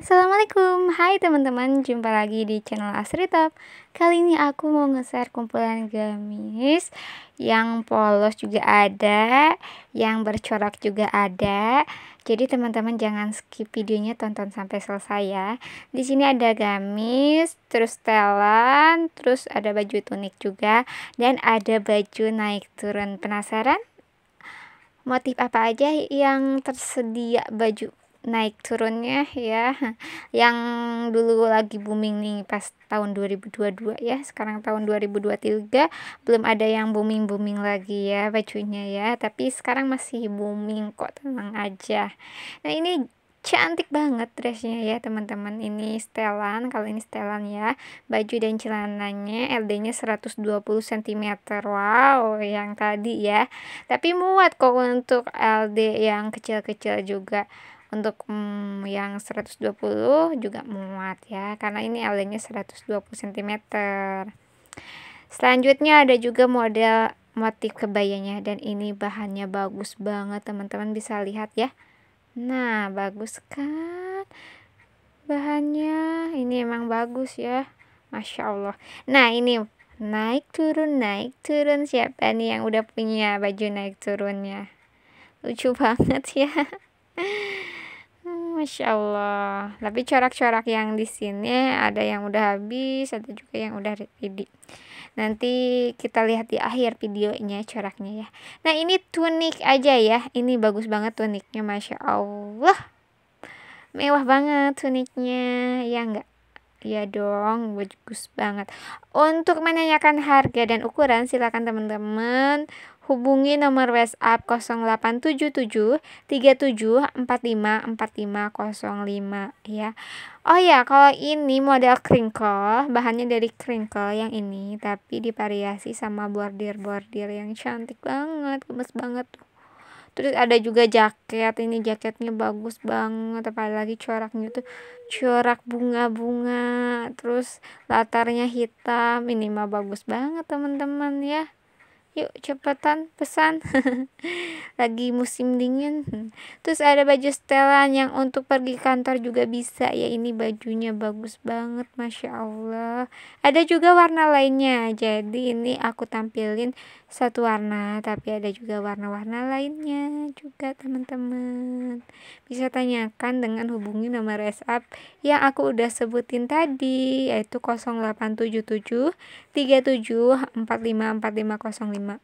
Assalamualaikum, hai teman-teman, jumpa lagi di channel Asri Top Kali ini aku mau nge-share kumpulan gamis Yang polos juga ada, yang bercorak juga ada Jadi teman-teman jangan skip videonya, tonton sampai selesai ya Di sini ada gamis, terus telan, terus ada baju tunik juga Dan ada baju naik turun, penasaran? Motif apa aja yang tersedia baju naik turunnya ya yang dulu lagi booming nih pas tahun 2022 ya sekarang tahun 2023 belum ada yang booming-booming lagi ya bajunya ya tapi sekarang masih booming kok tenang aja nah ini cantik banget dressnya ya teman-teman ini setelan kalau ini setelan ya baju dan celananya LD nya 120 cm wow yang tadi ya tapi muat kok untuk LD yang kecil-kecil juga untuk mm, yang 120 juga muat ya karena ini ld nya 120 cm selanjutnya ada juga model motif kebayanya dan ini bahannya bagus banget teman-teman bisa lihat ya nah bagus kan bahannya ini emang bagus ya Masya Allah nah ini naik turun naik turun siapa nih yang udah punya baju naik turunnya lucu banget ya Masya Allah. Tapi corak-corak yang di sini ada yang udah habis, ada juga yang udah ready. Nanti kita lihat di akhir videonya coraknya ya. Nah ini tunik aja ya. Ini bagus banget tuniknya, Masya Allah. Mewah banget tuniknya, ya enggak? Ya dong, bagus banget. Untuk menanyakan harga dan ukuran, silakan teman-teman hubungi nomor WhatsApp 0877 lima ya. Oh ya, kalau ini model crinkle, bahannya dari crinkle yang ini, tapi divariasi sama bordir-bordir yang cantik banget, gemes banget tuh. Terus ada juga jaket, ini jaketnya bagus banget, apalagi coraknya tuh corak bunga-bunga, terus latarnya hitam, ini mah bagus banget teman-teman ya yuk cepetan pesan lagi musim dingin terus ada baju setelan yang untuk pergi kantor juga bisa ya ini bajunya bagus banget masya Allah ada juga warna lainnya jadi ini aku tampilin satu warna tapi ada juga warna-warna lainnya juga teman-teman bisa tanyakan dengan hubungi nomor WhatsApp yang aku udah sebutin tadi yaitu 0877 37 lima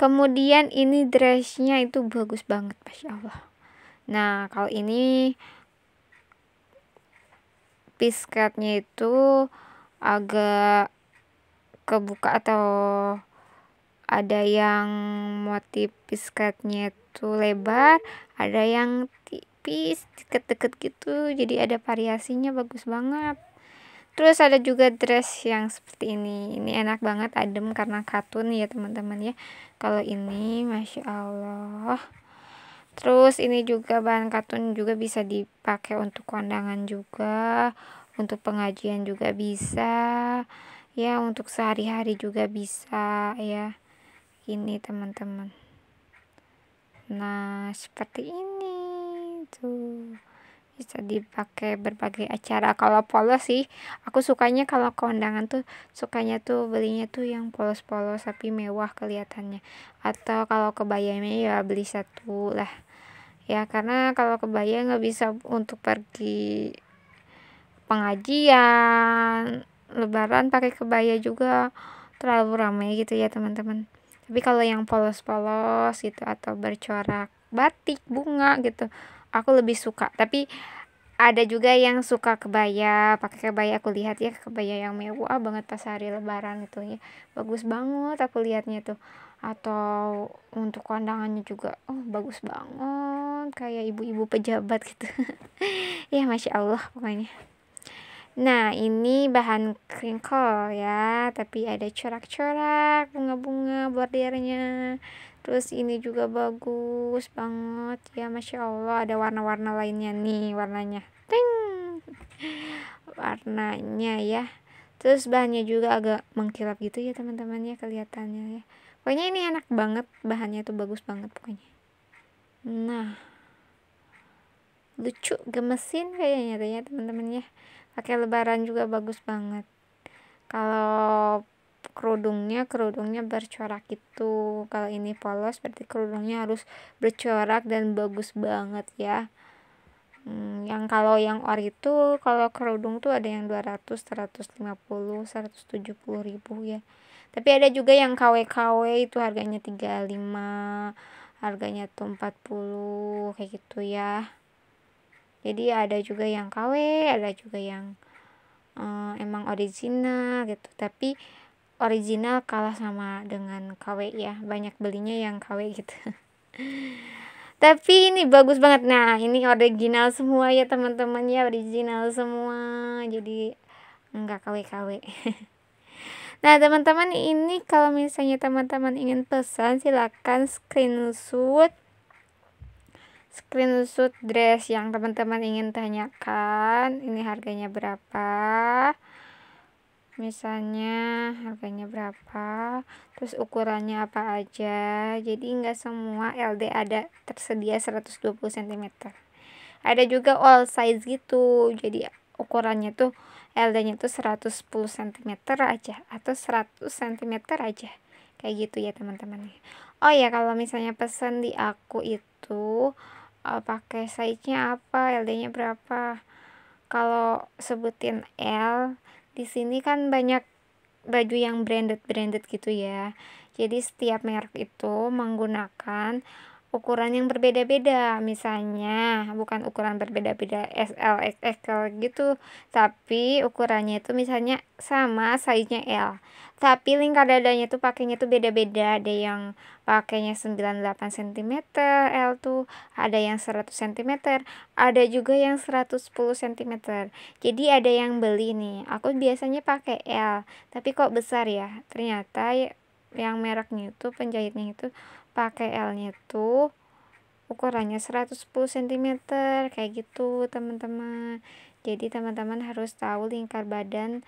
kemudian ini dressnya itu bagus banget Masya Allah nah kalau ini piskatnya itu agak kebuka atau ada yang motif pisketnya itu lebar ada yang tipis deket-deket gitu jadi ada variasinya bagus banget terus ada juga dress yang seperti ini ini enak banget adem karena katun ya teman-teman ya kalau ini masya allah terus ini juga bahan katun juga bisa dipakai untuk kondangan juga untuk pengajian juga bisa ya untuk sehari-hari juga bisa ya ini teman-teman nah seperti ini tuh bisa dipakai berbagai acara kalau polos sih aku sukanya kalau kondangan tuh sukanya tuh belinya tuh yang polos-polos tapi mewah kelihatannya atau kalau kebayanya ya beli satu lah ya karena kalau kebaya nggak bisa untuk pergi pengajian lebaran pakai kebaya juga terlalu ramai gitu ya teman-teman tapi kalau yang polos-polos gitu atau bercorak batik bunga gitu aku lebih suka tapi ada juga yang suka kebaya pakai kebaya aku lihat ya kebaya yang mewah banget pas hari lebaran itu ya bagus banget aku lihatnya tuh atau untuk kondangannya juga oh bagus banget kayak ibu-ibu pejabat gitu ya masya allah pokoknya Nah, ini bahan crinkle ya, tapi ada corak-corak bunga-bunga bordirnya. Terus ini juga bagus banget ya, Masya Allah ada warna-warna lainnya nih warnanya. Ting! Warnanya ya. Terus bahannya juga agak mengkilap gitu ya teman-teman ya kelihatannya ya. Pokoknya ini enak banget, bahannya tuh bagus banget pokoknya. Nah, lucu gemesin kayaknya tuh ya teman-teman ya pakai lebaran juga bagus banget kalau kerudungnya kerudungnya bercorak itu kalau ini polos berarti kerudungnya harus bercorak dan bagus banget ya hmm, yang kalau yang ori itu kalau kerudung tuh ada yang 200 150 170 ribu ya tapi ada juga yang KW-KW itu harganya 35 harganya tuh 40 kayak gitu ya jadi ada juga yang KW ada juga yang um, emang original gitu tapi original kalah sama dengan KW ya banyak belinya yang KW gitu tapi ini bagus banget nah ini original semua ya teman-teman ya original semua jadi enggak KW-KW Nah, teman-teman, ini kalau misalnya teman-teman ingin pesan, silakan screenshot screenshot dress yang teman-teman ingin tanyakan ini harganya berapa misalnya harganya berapa terus ukurannya apa aja jadi nggak semua LD ada tersedia 120 cm ada juga all size gitu jadi ukurannya tuh LD-nya tuh 110 cm aja atau 100 cm aja kayak gitu ya teman-teman oh ya kalau misalnya pesan di aku itu uh, pakai size-nya apa, LD-nya berapa. Kalau sebutin L, di sini kan banyak baju yang branded-branded gitu ya. Jadi setiap merek itu menggunakan ukuran yang berbeda-beda misalnya bukan ukuran berbeda-beda SL, XL gitu tapi ukurannya itu misalnya sama size-nya L tapi lingkar dadanya itu pakainya tuh beda-beda ada yang pakainya 98 cm L tuh ada yang 100 cm ada juga yang 110 cm jadi ada yang beli nih aku biasanya pakai L tapi kok besar ya ternyata yang mereknya itu penjahitnya itu pakai L-nya tuh ukurannya 110 cm kayak gitu teman-teman jadi teman-teman harus tahu lingkar badan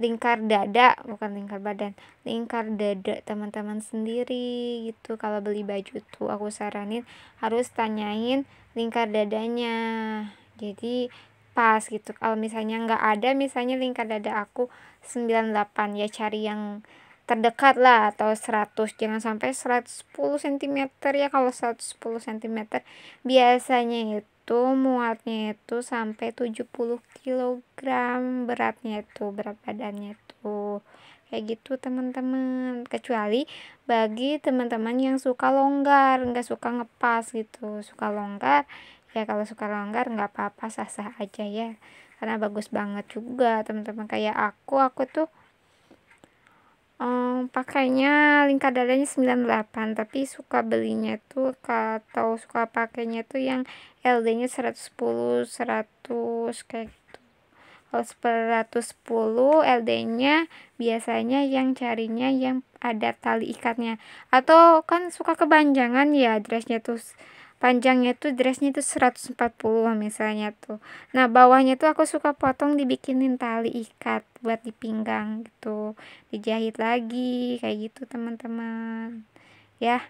lingkar dada bukan lingkar badan lingkar dada teman-teman sendiri gitu kalau beli baju tuh aku saranin harus tanyain lingkar dadanya jadi pas gitu kalau misalnya nggak ada misalnya lingkar dada aku 98 ya cari yang terdekat lah atau 100 jangan sampai 110 cm ya kalau 110 cm biasanya itu muatnya itu sampai 70 kg beratnya itu berat badannya itu kayak gitu teman-teman kecuali bagi teman-teman yang suka longgar nggak suka ngepas gitu suka longgar ya kalau suka longgar nggak apa-apa sah-sah aja ya karena bagus banget juga teman-teman kayak aku aku tuh um, pakainya lingkar dadanya 98 tapi suka belinya tuh atau suka pakainya tuh yang LD-nya 110 100 kayak gitu kalau 110 LD-nya biasanya yang carinya yang ada tali ikatnya atau kan suka kebanjangan ya dressnya tuh panjangnya tuh dressnya tuh 140 misalnya tuh nah bawahnya tuh aku suka potong dibikinin tali ikat buat di pinggang gitu dijahit lagi kayak gitu teman-teman ya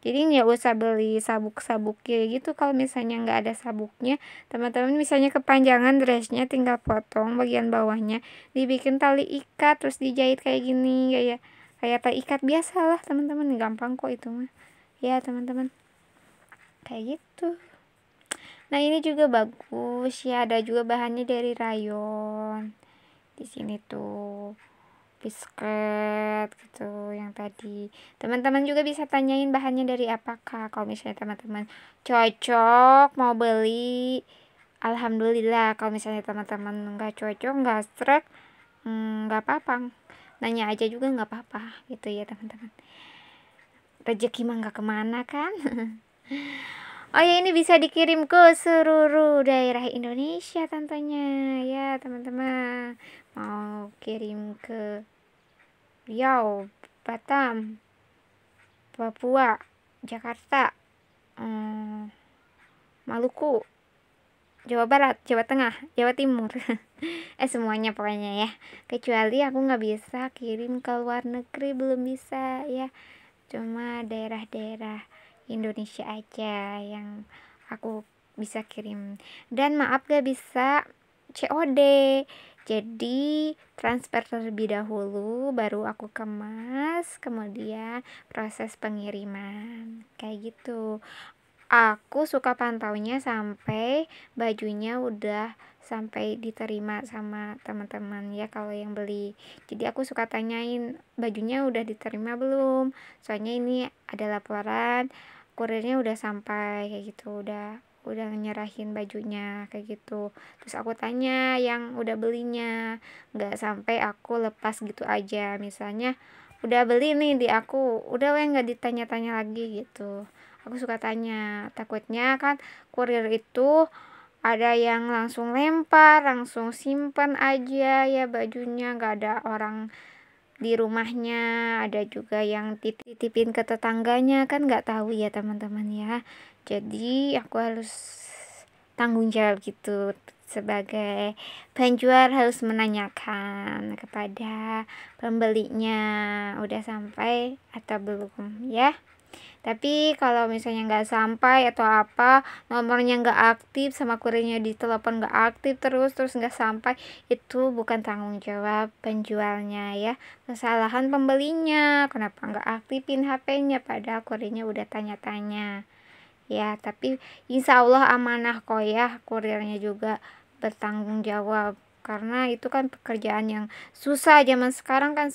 jadi nggak usah beli sabuk-sabuk gitu kalau misalnya nggak ada sabuknya teman-teman misalnya kepanjangan dressnya tinggal potong bagian bawahnya dibikin tali ikat terus dijahit kayak gini kayak kayak tali ikat biasa lah teman-teman gampang kok itu mah ya teman-teman kayak gitu nah ini juga bagus ya ada juga bahannya dari rayon di sini tuh biskuit gitu yang tadi teman-teman juga bisa tanyain bahannya dari apakah kalau misalnya teman-teman cocok mau beli alhamdulillah kalau misalnya teman-teman nggak cocok nggak strek hmm, nggak hmm, apa-apa nanya aja juga nggak apa-apa gitu ya teman-teman rezeki mah nggak kemana kan Oh ya ini bisa dikirim ke seluruh daerah Indonesia tentunya ya teman-teman mau kirim ke Riau, Batam, Papua, Jakarta, hmm, Maluku, Jawa Barat, Jawa Tengah, Jawa Timur, eh semuanya pokoknya ya. Kecuali aku nggak bisa kirim ke luar negeri belum bisa ya, cuma daerah-daerah Indonesia aja yang aku bisa kirim dan maaf gak bisa COD jadi transfer terlebih dahulu baru aku kemas kemudian proses pengiriman kayak gitu aku suka pantaunya sampai bajunya udah sampai diterima sama teman-teman ya kalau yang beli jadi aku suka tanyain bajunya udah diterima belum soalnya ini ada laporan kurirnya udah sampai kayak gitu udah udah nyerahin bajunya kayak gitu terus aku tanya yang udah belinya nggak sampai aku lepas gitu aja misalnya udah beli nih di aku udah weh nggak ditanya-tanya lagi gitu aku suka tanya takutnya kan kurir itu ada yang langsung lempar langsung simpen aja ya bajunya nggak ada orang di rumahnya ada juga yang titipin ke tetangganya kan nggak tahu ya teman-teman ya jadi aku harus tanggung jawab gitu sebagai penjual harus menanyakan kepada pembelinya udah sampai atau belum ya tapi kalau misalnya nggak sampai atau apa nomornya nggak aktif sama kurirnya di telepon nggak aktif terus terus nggak sampai itu bukan tanggung jawab penjualnya ya kesalahan pembelinya kenapa nggak aktifin HP-nya padahal kurirnya udah tanya-tanya ya tapi insya Allah amanah kok ya kurirnya juga bertanggung jawab karena itu kan pekerjaan yang susah zaman sekarang kan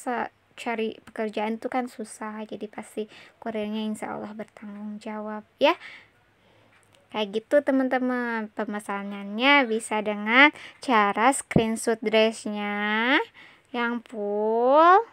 cari pekerjaan tuh kan susah jadi pasti kurirnya insya Allah bertanggung jawab ya kayak gitu teman-teman pemesanannya bisa dengan cara screenshot dressnya yang full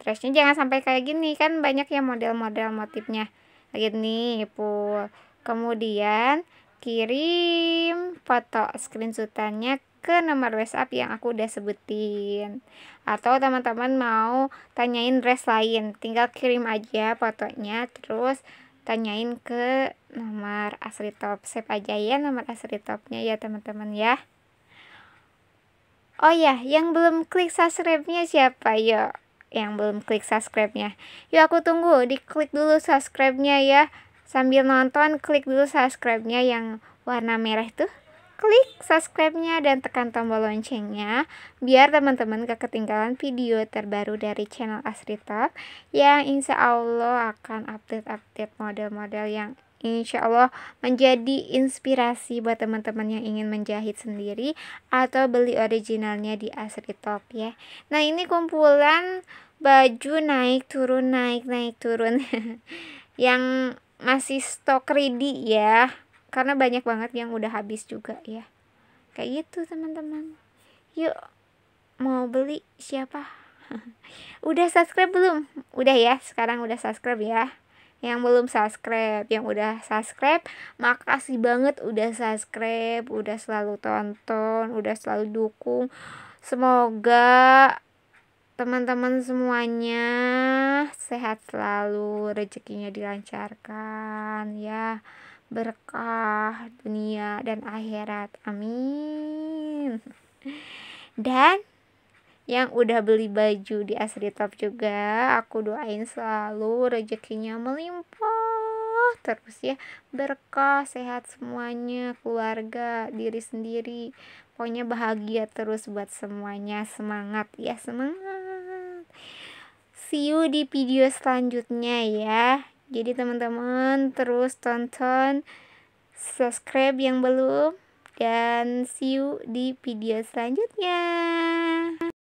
dressnya jangan sampai kayak gini kan banyak ya model-model motifnya kayak gini full kemudian kirim foto screenshotannya ke nomor WhatsApp yang aku udah sebutin. Atau teman-teman mau tanyain dress lain, tinggal kirim aja fotonya terus tanyain ke nomor asli top save aja ya nomor asli topnya ya teman-teman ya oh ya yang belum klik subscribe-nya siapa yo yang belum klik subscribe-nya yuk aku tunggu diklik dulu subscribe-nya ya sambil nonton klik dulu subscribe-nya yang warna merah tuh klik subscribe-nya dan tekan tombol loncengnya biar teman-teman gak ketinggalan video terbaru dari channel Asri Talk yang insya Allah akan update-update model-model yang insya Allah menjadi inspirasi buat teman-teman yang ingin menjahit sendiri atau beli originalnya di Asri Talk ya. Nah ini kumpulan baju naik turun naik naik turun yang masih stok ready ya karena banyak banget yang udah habis juga ya kayak gitu teman-teman yuk mau beli siapa udah subscribe belum udah ya sekarang udah subscribe ya yang belum subscribe yang udah subscribe makasih banget udah subscribe udah selalu tonton udah selalu dukung semoga teman-teman semuanya sehat selalu rezekinya dilancarkan ya berkah dunia dan akhirat. Amin. Dan yang udah beli baju di Asri Top juga, aku doain selalu rezekinya melimpah terus ya. Berkah, sehat semuanya, keluarga, diri sendiri. Pokoknya bahagia terus buat semuanya. Semangat ya, semangat. See you di video selanjutnya ya jadi teman-teman terus tonton subscribe yang belum dan see you di video selanjutnya